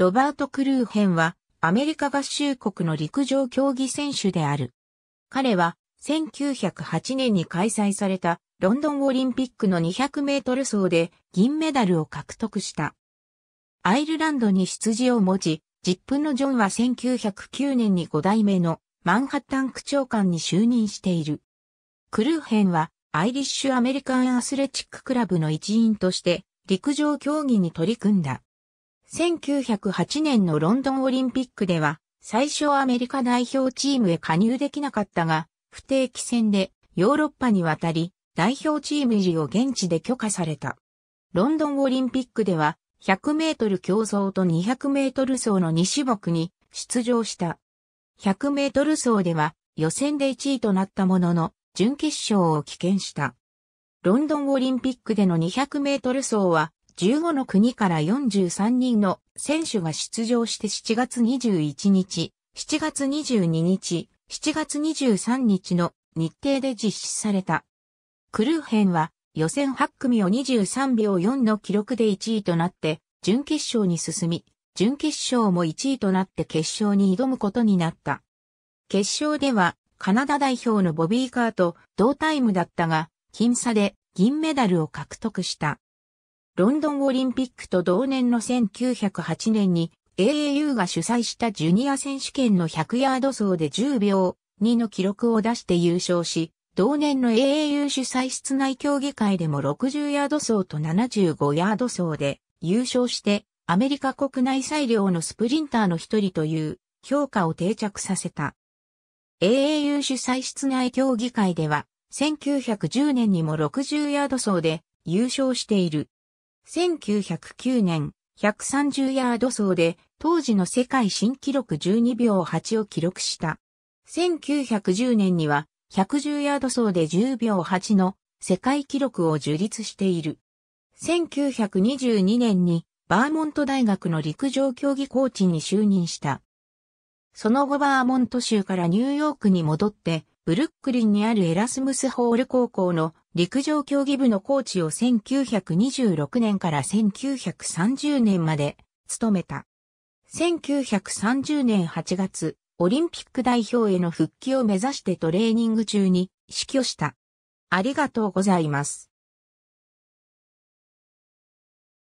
ロバート・クルーヘンは、アメリカ合衆国の陸上競技選手である。彼は、1908年に開催されたロンドンオリンピックの200メートル走で銀メダルを獲得した。アイルランドに出自を持ち、ジップのジョンは1909年に5代目のマンハッタン区長官に就任している。クルーヘンはアイリッシュアメリカンアスレチッククラブの一員として陸上競技に取り組んだ。1908年のロンドンオリンピックでは、最初アメリカ代表チームへ加入できなかったが、不定期戦でヨーロッパに渡り、代表チーム入りを現地で許可された。ロンドンオリンピックでは、100メートル競争と200メートル走の2種目に出場した。100メートル走では予選で1位となったものの、準決勝を棄権した。ロンドンオリンピックでの200メートル走は15の国から43人の選手が出場して7月21日、7月22日、7月23日の日程で実施された。クルーヘンは予選8組を23秒4の記録で1位となって、準決勝に進み、準決勝も1位となって決勝に挑むことになった。決勝では、カナダ代表のボビーカーと同タイムだったが、僅差で銀メダルを獲得した。ロンドンオリンピックと同年の1908年に AAU が主催したジュニア選手権の100ヤード走で10秒2の記録を出して優勝し、同年の AAU 主催室内競技会でも60ヤード走と75ヤード走で優勝してアメリカ国内最良のスプリンターの一人という評価を定着させた。AAU 主催室内競技会では1910年にも60ヤード走で優勝している。1909年、130ヤード走で、当時の世界新記録12秒8を記録した。1910年には、110ヤード走で10秒8の世界記録を樹立している。1922年にバーモント大学の陸上競技コーチに就任した。その後バーモント州からニューヨークに戻って、ブルックリンにあるエラスムスホール高校の陸上競技部のコーチを1926年から1930年まで務めた。1930年8月、オリンピック代表への復帰を目指してトレーニング中に死去した。ありがとうございます。